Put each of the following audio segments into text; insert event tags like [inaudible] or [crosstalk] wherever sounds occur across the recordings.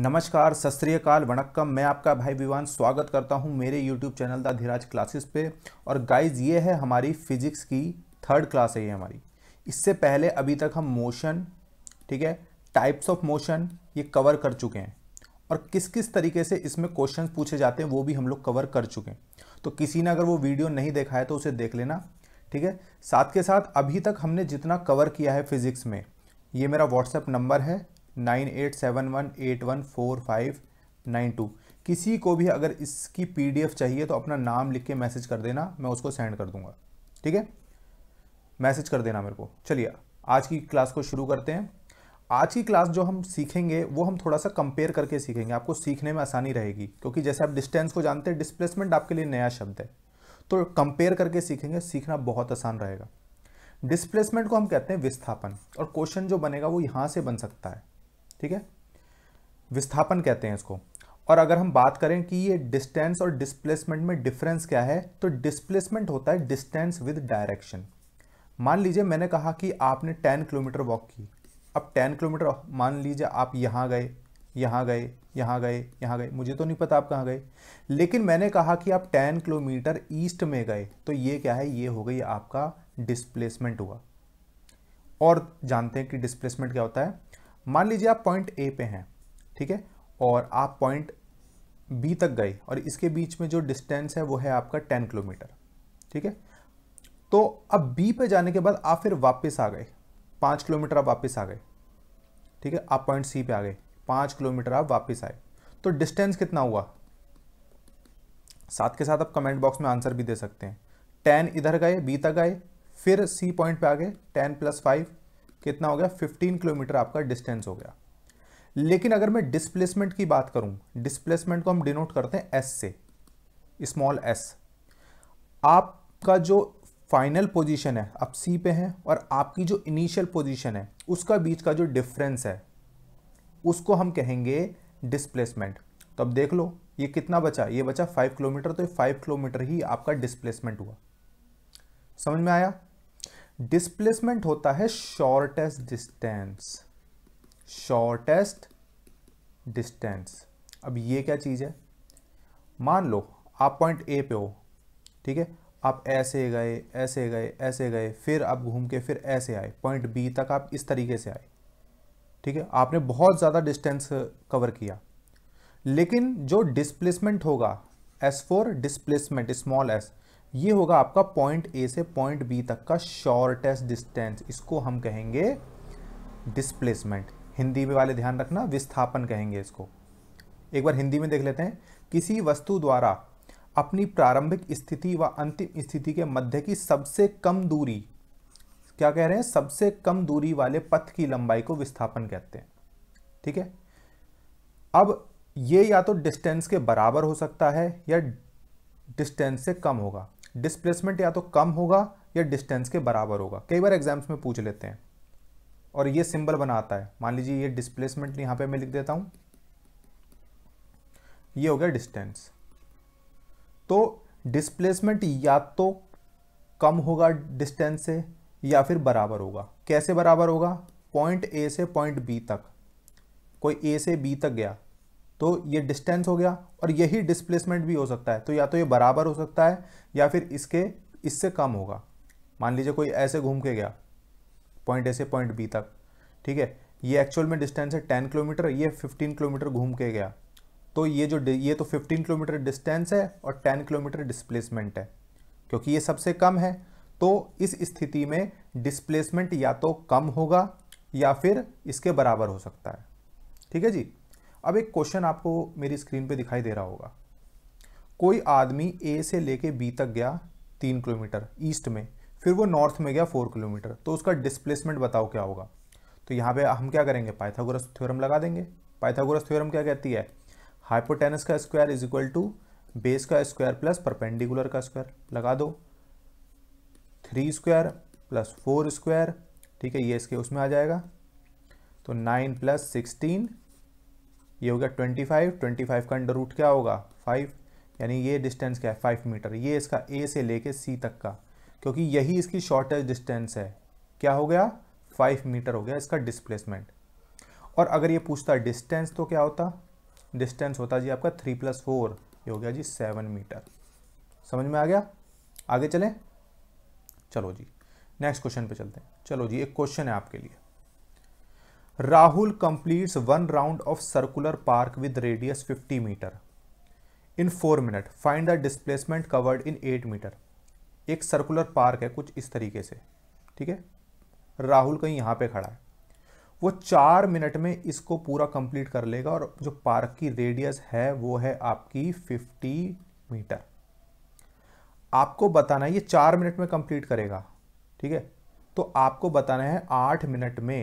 नमस्कार सस्त्रीकाल वणक्कम मैं आपका भाई विवान स्वागत करता हूं मेरे YouTube channel the Dhiraj classes पे और गाइज ये है हमारी फिजिक्स की थर्ड क्लास है ये हमारी इससे पहले अभी तक हम मोशन ठीक है टाइप्स ऑफ मोशन ये कवर कर चुके हैं और किस किस तरीके से इसमें क्वेश्चन पूछे जाते हैं वो भी हम लोग कवर कर चुके हैं तो किसी ने अगर वो वीडियो नहीं देखा है तो उसे देख लेना ठीक है साथ के साथ अभी तक हमने जितना कवर किया है फिजिक्स में ये मेरा व्हाट्सएप नंबर है nine eight seven one eight one four five nine two किसी को भी अगर इसकी पीडीएफ चाहिए तो अपना नाम लिख के मैसेज कर देना मैं उसको सेंड कर दूंगा ठीक है मैसेज कर देना मेरे को चलिए आज की क्लास को शुरू करते हैं आज की क्लास जो हम सीखेंगे वो हम थोड़ा सा कंपेयर करके सीखेंगे आपको सीखने में आसानी रहेगी क्योंकि जैसे आप डिस्टेंस को जानते हैं डिस्प्लेसमेंट आपके लिए नया शब्द है तो कंपेयर करके सीखेंगे सीखना बहुत आसान रहेगा डिस्प्लेसमेंट को हम कहते हैं विस्थापन और क्वेश्चन जो बनेगा वो यहाँ से बन सकता है ठीक है विस्थापन कहते हैं इसको और अगर हम बात करें कि ये डिस्टेंस और डिस्प्लेसमेंट में डिफरेंस क्या है तो डिस्प्लेसमेंट होता है डिस्टेंस विद डायरेक्शन मान लीजिए मैंने कहा कि आपने टेन किलोमीटर वॉक की अब टेन किलोमीटर मान लीजिए आप यहाँ गए यहाँ गए यहाँ गए यहाँ गए मुझे तो नहीं पता आप कहाँ गए लेकिन मैंने कहा कि आप टेन किलोमीटर ईस्ट में गए तो ये क्या है ये हो गई आपका डिस्प्लेसमेंट हुआ और जानते हैं कि डिस्प्लेसमेंट क्या होता है मान लीजिए आप पॉइंट ए पे हैं ठीक है और आप पॉइंट बी तक गए और इसके बीच में जो डिस्टेंस है वो है आपका टेन किलोमीटर ठीक है तो अब बी पे जाने के बाद आप फिर वापस आ गए पाँच किलोमीटर आप वापस आ गए ठीक है आप पॉइंट सी पे आ गए पाँच किलोमीटर आप वापस आए तो डिस्टेंस कितना हुआ साथ के साथ आप कमेंट बॉक्स में आंसर भी दे सकते हैं टेन इधर गए बी तक गए फिर सी पॉइंट पे आ गए टेन प्लस फाइव कितना हो गया 15 किलोमीटर आपका डिस्टेंस हो गया लेकिन अगर मैं डिस्प्लेसमेंट की बात करूं डिस्प्लेसमेंट को हम डिनोट करते हैं एस से स्मॉल एस आपका जो फाइनल पोजीशन है आप सी पे हैं और आपकी जो इनिशियल पोजीशन है उसका बीच का जो डिफरेंस है उसको हम कहेंगे डिस्प्लेसमेंट तो अब देख लो ये कितना बचा ये बचा फाइव किलोमीटर तो ये फाइव किलोमीटर ही आपका डिस्प्लेसमेंट हुआ समझ में आया डिस्प्लेसमेंट होता है शॉर्टेस्ट डिस्टेंस शॉर्टेस्ट डिस्टेंस अब ये क्या चीज़ है मान लो आप पॉइंट ए पे हो ठीक है आप ऐसे गए ऐसे गए ऐसे गए फिर आप घूम के फिर ऐसे आए पॉइंट बी तक आप इस तरीके से आए ठीक है आपने बहुत ज़्यादा डिस्टेंस कवर किया लेकिन जो डिस्प्लेसमेंट होगा S for displacement small S ये होगा आपका पॉइंट ए से पॉइंट बी तक का शॉर्टेस्ट डिस्टेंस इसको हम कहेंगे डिस्प्लेसमेंट हिंदी में वाले ध्यान रखना विस्थापन कहेंगे इसको एक बार हिंदी में देख लेते हैं किसी वस्तु द्वारा अपनी प्रारंभिक स्थिति व अंतिम स्थिति के मध्य की सबसे कम दूरी क्या कह रहे हैं सबसे कम दूरी वाले पथ की लंबाई को विस्थापन कहते हैं ठीक है अब ये या तो डिस्टेंस के बराबर हो सकता है या डिस्टेंस से कम होगा डिस्प्लेसमेंट या तो कम होगा या डिस्टेंस के बराबर होगा कई बार एग्जाम्स में पूछ लेते हैं और ये सिंबल बनाता है मान लीजिए ये डिस्प्लेसमेंट यहां पे मैं लिख देता हूं ये हो गया डिस्टेंस तो डिस्प्लेसमेंट या तो कम होगा डिस्टेंस से या फिर बराबर होगा कैसे बराबर होगा पॉइंट ए से पॉइंट बी तक कोई ए से बी तक गया तो ये डिस्टेंस हो गया और यही डिस्प्लेसमेंट भी हो सकता है तो या तो ये बराबर हो सकता है या फिर इसके इससे कम होगा मान लीजिए कोई ऐसे घूम के गया पॉइंट ए से पॉइंट बी तक ठीक है ये एक्चुअल में डिस्टेंस है टेन किलोमीटर ये फिफ्टीन किलोमीटर घूम के गया तो ये जो ये तो फिफ्टीन किलोमीटर डिस्टेंस है और टेन किलोमीटर डिस्प्लेसमेंट है क्योंकि ये सबसे कम है तो इस स्थिति में डिस्प्लेसमेंट या तो कम होगा या फिर इसके बराबर हो सकता है ठीक है जी अब एक क्वेश्चन आपको मेरी स्क्रीन पे दिखाई दे रहा होगा कोई आदमी ए से लेके बी तक गया तीन किलोमीटर ईस्ट में फिर वो नॉर्थ में गया फोर किलोमीटर तो उसका डिस्प्लेसमेंट बताओ क्या होगा तो यहाँ पे हम क्या करेंगे पाइथागोरस थ्योरम लगा देंगे पाइथागोरस थ्योरम क्या कहती है हाइपोटेनस का square is equal to base का स्क्वायर प्लस परपेंडिकुलर का स्क्वायर लगा दो three square plus four square ठीक है ये इसके उसमें आ जाएगा तो नाइन प्लस सिक्सटीन ये हो गया ट्वेंटी फाइव ट्वेंटी फाइव का अंडर रूट क्या होगा फाइव यानी ये डिस्टेंस क्या है फाइव मीटर ये इसका ए से लेके सी तक का क्योंकि यही इसकी शॉर्टेस्ट डिस्टेंस है क्या हो गया फाइव मीटर हो गया इसका डिस्प्लेसमेंट और अगर ये पूछता डिस्टेंस तो क्या होता डिस्टेंस होता जी आपका थ्री प्लस फोर ये हो गया जी सेवन मीटर समझ में आ गया आगे चलें चलो जी नेक्स्ट क्वेश्चन पे चलते हैं चलो जी एक क्वेश्चन है आपके लिए Rahul completes one round of circular park with radius 50 metre in four minute find the displacement covered in eight metre एक सर्कुलर पार्क है कुछ इस तरीके से ठीक है राहुल कहीं यहाँ पे खड़ा है वो चार मिनट में इसको पूरा कंप्लीट कर लेगा और जो पार्क की रेडियस है वो है आपकी 50 मीटर आपको बताना है ये चार मिनट में कंप्लीट करेगा ठीक है तो आपको बताना है आठ मिनट में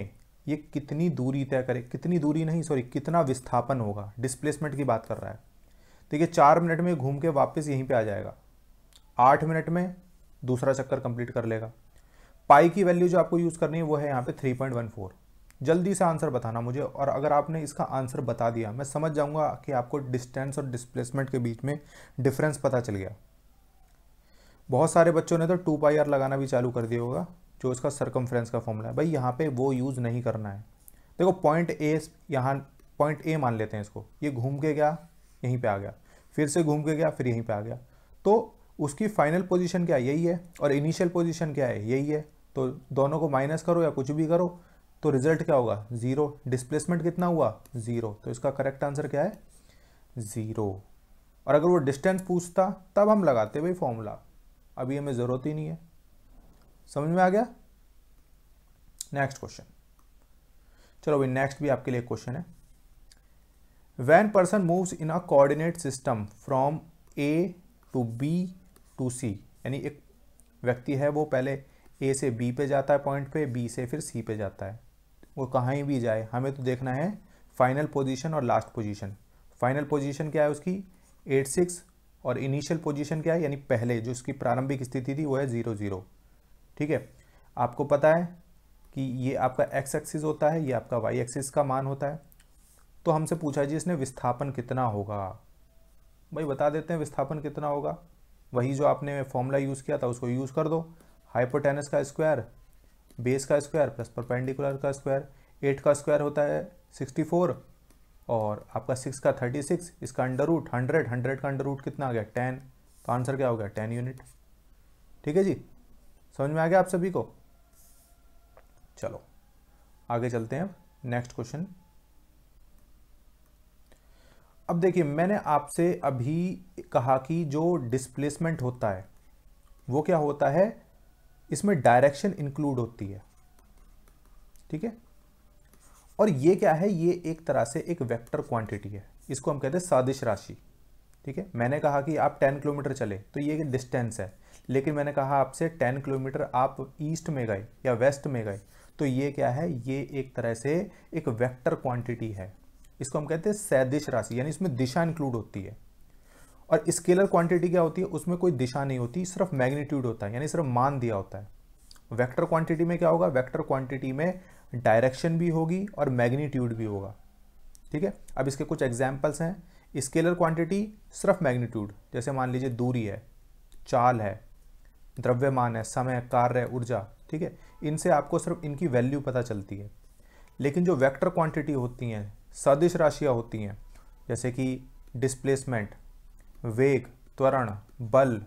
ये कितनी दूरी तय करे कितनी दूरी नहीं सॉरी कितना विस्थापन होगा डिस्प्लेसमेंट की बात कर रहा है देखिए चार मिनट में घूम के वापस यहीं पे आ जाएगा आठ मिनट में दूसरा चक्कर कंप्लीट कर लेगा पाई की वैल्यू जो आपको यूज़ करनी है वो है यहाँ पे 3.14 जल्दी से आंसर बताना मुझे और अगर आपने इसका आंसर बता दिया मैं समझ जाऊँगा कि आपको डिस्टेंस और डिस्प्लेसमेंट के बीच में डिफरेंस पता चल गया बहुत सारे बच्चों ने तो टू पाई आर लगाना भी चालू कर दिया होगा जो इसका सरकमफ्रेंस का फॉर्मूला है भाई यहाँ पे वो यूज़ नहीं करना है देखो पॉइंट ए यहाँ पॉइंट ए मान लेते हैं इसको ये घूम के गया यहीं पे आ गया फिर से घूम के गया फिर यहीं पे आ गया तो उसकी फाइनल पोजीशन क्या है यही है और इनिशियल पोजीशन क्या है यही है तो दोनों को माइनस करो या कुछ भी करो तो रिजल्ट क्या होगा ज़ीरो डिस्प्लेसमेंट कितना हुआ ज़ीरो तो इसका करेक्ट आंसर क्या है ज़ीरो और अगर वो डिस्टेंस पूछता तब हम लगाते भाई फॉर्मूला अभी हमें ज़रूरत ही नहीं है समझ में आ गया नेक्स्ट क्वेश्चन चलो भाई नेक्स्ट भी आपके लिए क्वेश्चन है when person moves in a coordinate system from A to B to C यानी एक व्यक्ति है वो पहले ए से बी पे जाता है पॉइंट पे बी से फिर सी पे जाता है वो कहाँ भी जाए हमें तो देखना है फाइनल पोजीशन और लास्ट पोजीशन फाइनल पोजीशन क्या है उसकी एट सिक्स और इनिशियल पोजीशन क्या है यानी पहले जो उसकी प्रारंभिक स्थिति थी वो है ज़ीरो ज़ीरो ठीक है आपको पता है कि ये आपका एक्स एक्सिस होता है ये आपका वाई एक्सिस का मान होता है तो हमसे पूछा जी इसने विस्थापन कितना होगा भाई बता देते हैं विस्थापन कितना होगा वही जो आपने फॉर्मूला यूज़ किया था उसको यूज़ कर दो हाइपोटेनस का स्क्वायर बेस का स्क्वायर प्लस परपेंडिकुलर का स्क्वायर एट का स्क्वायर होता है सिक्सटी फोर और आपका सिक्स का थर्टी सिक्स इसका अंडर रूट हंड्रेड हंड्रेड का अंडर रूट कितना आ गया टेन तो आंसर क्या हो गया टेन यूनिट ठीक है जी समझ में आ गया आप सभी को चलो आगे चलते हैं नेक्स्ट क्वेश्चन अब देखिए मैंने आपसे अभी कहा कि जो डिस्प्लेसमेंट होता है वो क्या होता है इसमें डायरेक्शन इंक्लूड होती है ठीक है और ये क्या है ये एक तरह से एक वेक्टर क्वांटिटी है इसको हम कहते हैं सादिश राशि ठीक है मैंने कहा कि आप 10 किलोमीटर चले तो ये डिस्टेंस है लेकिन मैंने कहा आपसे टेन किलोमीटर आप ईस्ट में गए या वेस्ट में गए तो ये क्या है ये एक तरह से एक वेक्टर क्वांटिटी है इसको हम कहते हैं सैदिश राशि यानी इसमें दिशा इंक्लूड होती है और स्केलर क्वांटिटी क्या होती है उसमें कोई दिशा नहीं होती सिर्फ मैग्नीट्यूड होता है यानी सिर्फ मान दिया होता है वेक्टर क्वांटिटी में क्या होगा वेक्टर क्वांटिटी में डायरेक्शन भी होगी और मैग्नीट्यूड भी होगा ठीक है अब इसके कुछ एग्जाम्पल्स हैं स्केलर क्वांटिटी सिर्फ मैग्नीट्यूड जैसे मान लीजिए दूरी है चाल है द्रव्यमान है समय कार्य ऊर्जा ठीक है इनसे आपको सिर्फ इनकी वैल्यू पता चलती है लेकिन जो वेक्टर क्वांटिटी होती हैं सदिश राशियाँ होती हैं जैसे कि डिस्प्लेसमेंट वेग त्वरण बल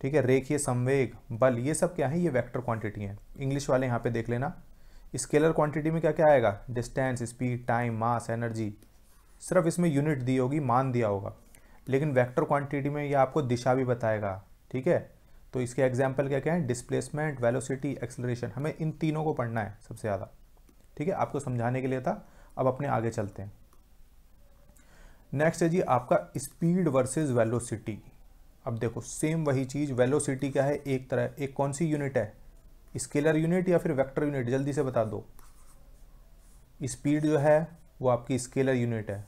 ठीक है रेखीय संवेग बल ये सब क्या है ये वेक्टर क्वांटिटी हैं इंग्लिश वाले यहाँ पे देख लेना स्केलर क्वांटिटी में क्या क्या आएगा distance speed time mass energy सिर्फ इसमें यूनिट दी होगी मान दिया होगा लेकिन वैक्टर क्वान्टिटी में यह आपको दिशा भी बताएगा ठीक है तो इसके एग्जाम्पल क्या क्या है डिस्प्लेसमेंट वेलोसिटी एक्सलरेशन हमें इन तीनों को पढ़ना है सबसे ज़्यादा ठीक है आपको समझाने के लिए था अब अपने आगे चलते हैं नेक्स्ट है जी आपका स्पीड वर्सेस वेलोसिटी अब देखो सेम वही चीज़ वेलोसिटी क्या है एक तरह एक कौन सी यूनिट है स्केलर यूनिट या फिर वेक्टर यूनिट जल्दी से बता दो स्पीड जो है वो आपकी स्केलर यूनिट है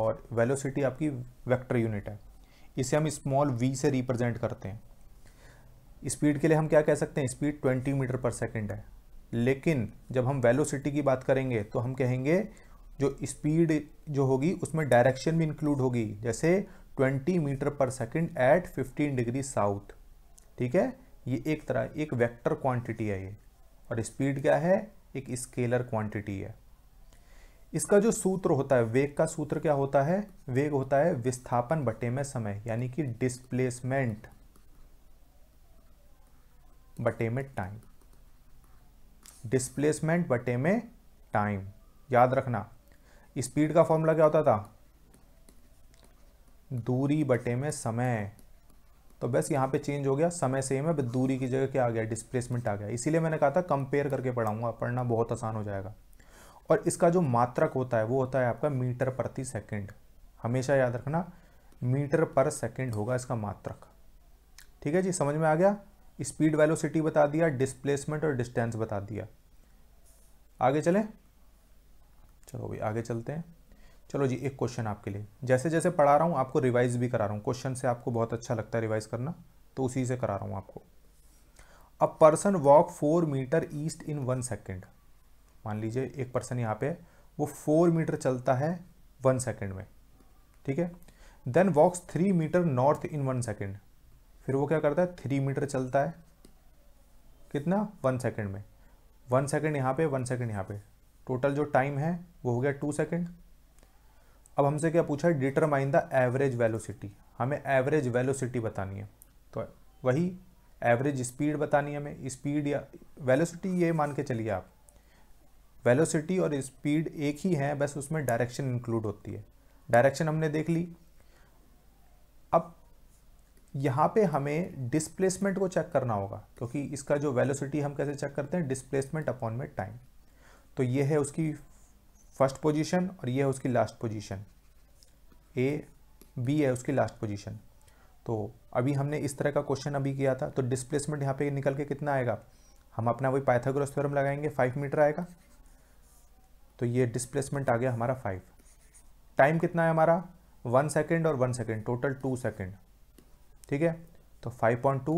और वेलोसिटी आपकी वेक्टर यूनिट है इसे हम स्मॉल वी से रिप्रेजेंट करते हैं स्पीड के लिए हम क्या कह सकते हैं स्पीड 20 मीटर पर सेकेंड है लेकिन जब हम वेलोसिटी की बात करेंगे तो हम कहेंगे जो स्पीड जो होगी उसमें डायरेक्शन भी इंक्लूड होगी जैसे 20 metre per second eight 15 degree south ठीक है ये एक तरह एक वेक्टर क्वांटिटी है ये और स्पीड क्या है एक स्केलर क्वांटिटी है इसका जो सूत्र होता है वेग का सूत्र क्या होता है वेग होता है विस्थापन बटे में समय यानी कि डिस्प्लेसमेंट बटे में टाइम डिस्प्लेसमेंट बटे में टाइम याद रखना स्पीड का फॉर्मूला क्या होता था दूरी बटे में समय तो बस यहाँ पे चेंज हो गया समय सेम है दूरी की जगह क्या आ गया डिस्प्लेसमेंट आ गया इसीलिए मैंने कहा था कंपेयर करके पढ़ाऊंगा पढ़ना बहुत आसान हो जाएगा और इसका जो मात्रक होता है वो होता है आपका मीटर प्रति सेकंड हमेशा याद रखना मीटर पर सेकंड होगा इसका मात्रक ठीक है जी समझ में आ गया स्पीड वेलोसिटी बता दिया डिस्प्लेसमेंट और डिस्टेंस बता दिया आगे चले चलो भाई आगे चलते हैं चलो जी एक क्वेश्चन आपके लिए जैसे जैसे पढ़ा रहा हूँ आपको रिवाइज भी करा रहा हूँ क्वेश्चन से आपको बहुत अच्छा लगता है रिवाइज करना तो उसी से करा रहा हूँ आपको a person walk four metre east in one second मान लीजिए एक पर्सन यहाँ पे वो फोर मीटर चलता है वन सेकेंड में ठीक है then walks three metre north in one second फिर वो क्या करता है थ्री मीटर चलता है कितना वन सेकेंड में वन सेकेंड यहाँ पे वन सेकेंड यहाँ पे टोटल जो टाइम है वो हो गया टू सेकेंड अब हमसे क्या पूछा है डिटरमाइन द एवरेज वेलोसिटी हमें एवरेज वेलोसिटी बतानी है तो वही एवरेज स्पीड बतानी है हमें स्पीड या वेलोसिटी ये मान के चलिए आप वेलोसिटी और स्पीड एक ही है बस उसमें डायरेक्शन इंक्लूड होती है डायरेक्शन हमने देख ली अब यहाँ पे हमें डिस्प्लेसमेंट को चेक करना होगा क्योंकि इसका जो वेलोसिटी हम कैसे चेक करते हैं डिस्प्लेसमेंट अपॉन में टाइम तो ये है उसकी फर्स्ट पोजीशन और ये है उसकी लास्ट पोजीशन ए बी है उसकी लास्ट पोजीशन तो अभी हमने इस तरह का क्वेश्चन अभी किया था तो डिस्प्लेसमेंट यहाँ पे निकल के कितना आएगा हम अपना वही पाइथागोरस थ्योरम लगाएंगे फाइव मीटर आएगा तो ये डिस्प्लेसमेंट आ गया हमारा फाइव टाइम कितना है हमारा वन सेकेंड और one second total two second ठीक है तो 5.2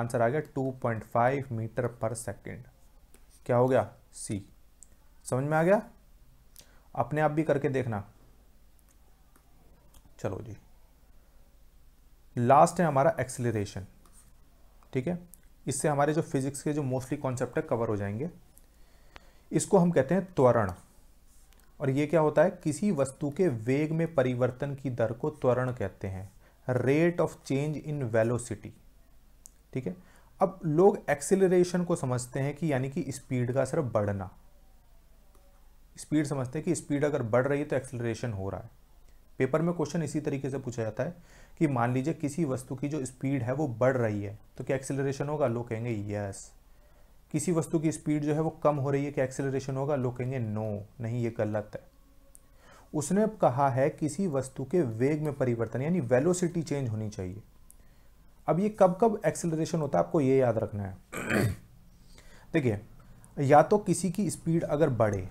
आंसर आ गया 2.5 मीटर पर सेकंड क्या हो गया सी समझ में आ गया अपने आप भी करके देखना चलो जी लास्ट है हमारा एक्सेलरेशन ठीक है इससे हमारे जो फिजिक्स के जो मोस्टली कॉन्सेप्ट है कवर हो जाएंगे इसको हम कहते हैं त्वरण और ये क्या होता है किसी वस्तु के वेग में परिवर्तन की दर को त्वरण कहते हैं rate of change in velocity ठीक है अब लोग एक्सिलरेशन को समझते हैं कि यानी कि स्पीड का सिर्फ बढ़ना स्पीड समझते हैं कि स्पीड अगर बढ़ रही है तो एक्सिलरेशन हो रहा है पेपर में क्वेश्चन इसी तरीके से पूछा जाता है कि मान लीजिए किसी वस्तु की जो स्पीड है वो बढ़ रही है तो क्या एक्सिलरेशन होगा लोग कहेंगे यस किसी वस्तु की स्पीड जो है वो कम हो रही है क्या एक्सिलरेशन होगा लोग कहेंगे नो नहीं ये गलत है उसने कहा है किसी वस्तु के वेग में परिवर्तन यानी वेलोसिटी चेंज होनी चाहिए अब ये कब कब एक्सेलरेशन होता है आपको ये याद रखना है [clears throat] देखिए या तो किसी की स्पीड अगर बढ़े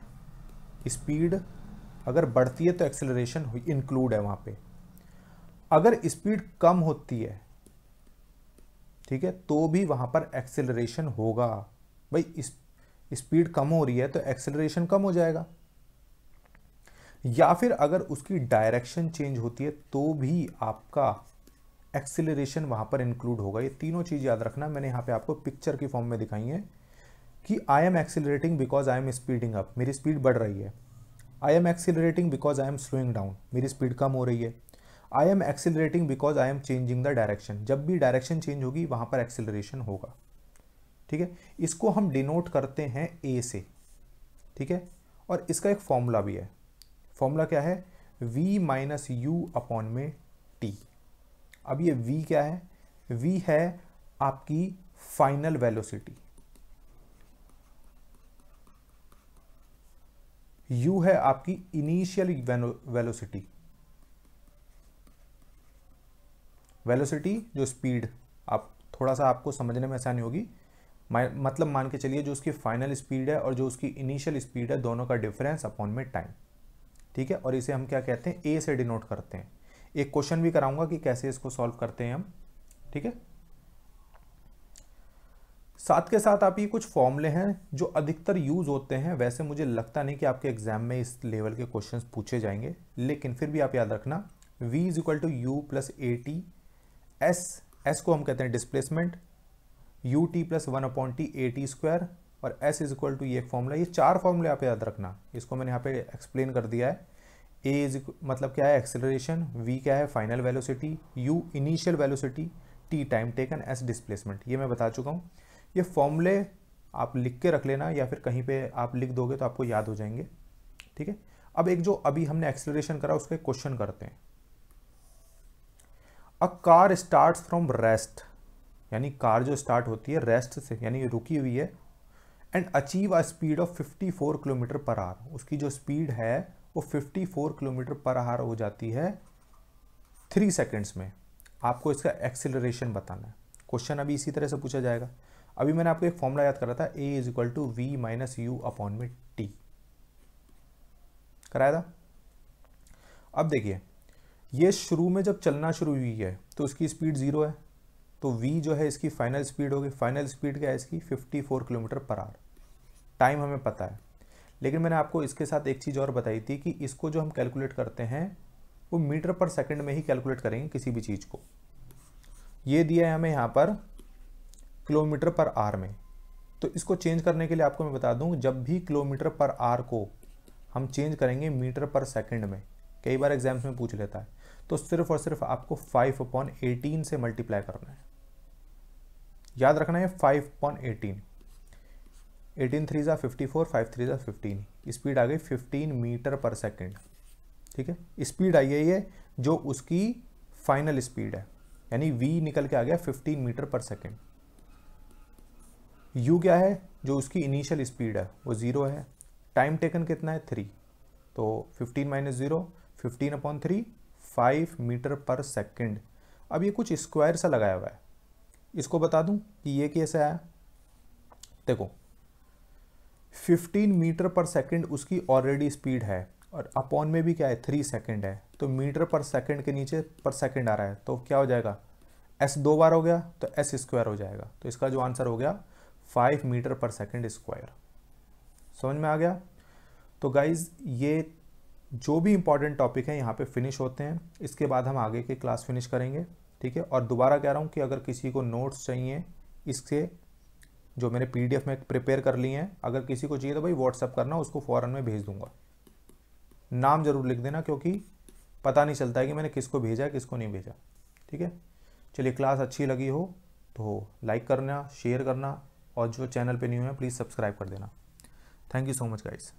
स्पीड अगर बढ़ती है तो एक्सेलरेशन इंक्लूड है वहां पे अगर स्पीड कम होती है ठीक है तो भी वहां पर एक्सेलरेशन होगा भाई स्पीड कम हो रही है तो एक्सेलरेशन कम हो जाएगा या फिर अगर उसकी डायरेक्शन चेंज होती है तो भी आपका एक्सिलेशन वहाँ पर इंक्लूड होगा ये तीनों चीज़ याद रखना मैंने यहाँ पे आपको पिक्चर की फॉर्म में दिखाई है कि I am accelerating because I am speeding up मेरी स्पीड बढ़ रही है I am accelerating because I am slowing down मेरी स्पीड कम हो रही है I am accelerating because I am changing the direction जब भी डायरेक्शन चेंज होगी वहाँ पर एक्सिलरेशन होगा ठीक है इसको हम डिनोट करते हैं ए से ठीक है और इसका एक फॉर्मूला भी है फॉर्मूला क्या है v माइनस यू अपॉन में t अब ये v क्या है v है आपकी फाइनल वेलोसिटी u है आपकी इनिशियल वेलोसिटी वेलोसिटी जो स्पीड आप थोड़ा सा आपको समझने में आसानी होगी मतलब मान के चलिए जो उसकी फाइनल स्पीड है और जो उसकी इनिशियल स्पीड है दोनों का डिफरेंस अपॉन में टाइम ठीक है और इसे हम क्या कहते हैं ए से डिनोट करते हैं एक क्वेश्चन भी कराऊंगा कि कैसे इसको सॉल्व करते हैं हम ठीक है साथ के साथ आप ये कुछ फॉर्मूले हैं जो अधिकतर यूज़ होते हैं वैसे मुझे लगता नहीं कि आपके एग्जाम में इस लेवल के क्वेश्चन पूछे जाएंगे लेकिन फिर भी आप याद रखना v is equal to u plus a t s s को हम कहते हैं displacement u t plus one upon t a t square और s इज इक्वल टू ये एक फॉर्मूला ये चार फॉर्मूले आप याद रखना इसको मैंने यहाँ पे एक्सप्लेन कर दिया है ए इज मतलब क्या है एक्सेलरेशन वी क्या है final velocity u initial velocity t time taken s displacement ये मैं बता चुका हूँ ये फॉर्मूले आप लिख के रख लेना या फिर कहीं पे आप लिख दोगे तो आपको याद हो जाएंगे ठीक है अब एक जो अभी हमने एक्सेलरेशन करा उसका क्वेश्चन करते हैं a car start from rest यानी कार जो स्टार्ट होती है रेस्ट से यानी रुकी हुई है and achieve a speed of 54 kilometre per hour उसकी जो स्पीड है वो 54 किलोमीटर पर आर हो जाती है थ्री सेकेंड्स में आपको इसका एक्सिलरेशन बताना है क्वेश्चन अभी इसी तरह से पूछा जाएगा अभी मैंने आपको एक फॉर्मूला याद करा था a is equal to v minus u upon में टी कराया था अब देखिए ये शुरू में जब चलना शुरू हुई है तो उसकी स्पीड ज़ीरो है तो v जो है इसकी फाइनल स्पीड होगी फाइनल स्पीड क्या है इसकी 54 किलोमीटर पर आर टाइम हमें पता है लेकिन मैंने आपको इसके साथ एक चीज़ और बताई थी कि इसको जो हम कैलकुलेट करते हैं वो मीटर पर सेकंड में ही कैलकुलेट करेंगे किसी भी चीज़ को ये दिया है हमें यहाँ पर किलोमीटर पर आर में तो इसको चेंज करने के लिए आपको मैं बता दूँ जब भी किलोमीटर पर आर को हम चेंज करेंगे मीटर पर सेकेंड में कई बार एग्जाम्स में पूछ लेता है तो सिर्फ और सिर्फ आपको फाइव अपॉन एटीन से मल्टीप्लाई करना है याद रखना है five upon eighteen eighteen three ज़ा फिफ्टी फोर फाइव थ्री ज़ा फिफ्टीन स्पीड आ गई फिफ्टीन मीटर पर सेकेंड ठीक है स्पीड आई है ये जो उसकी फाइनल स्पीड है यानी वी निकल के आ गया fifteen metre per second u क्या है जो उसकी इनिशियल स्पीड है वो ज़ीरो है टाइम टेकन कितना है थ्री तो fifteen minus zero fifteen upon three five metre per second अब ये कुछ स्क्वायर सा लगाया हुआ है इसको बता दूं कि ये कैसे आया देखो 15 मीटर पर सेकंड उसकी ऑलरेडी स्पीड है और अपॉन में भी क्या है थ्री सेकंड है तो मीटर पर सेकंड के नीचे पर सेकंड आ रहा है तो क्या हो जाएगा एस दो बार हो गया तो एस स्क्वायर हो जाएगा तो इसका जो आंसर हो गया five metre per second square समझ में आ गया तो गाइज ये जो भी इंपॉर्टेंट टॉपिक है यहाँ पे फिनिश होते हैं इसके बाद हम आगे की क्लास फिनिश करेंगे ठीक है और दोबारा कह रहा हूँ कि अगर किसी को नोट्स चाहिए इसके जो मैंने पी में प्रिपेयर कर ली हैं अगर किसी को चाहिए तो भाई व्हाट्सअप करना उसको फ़ौरन में भेज दूंगा नाम ज़रूर लिख देना क्योंकि पता नहीं चलता है कि मैंने किसको भेजा है किसको नहीं भेजा ठीक है चलिए क्लास अच्छी लगी हो तो लाइक करना शेयर करना और जो चैनल पे न्यू है प्लीज़ सब्सक्राइब कर देना thank you so much guys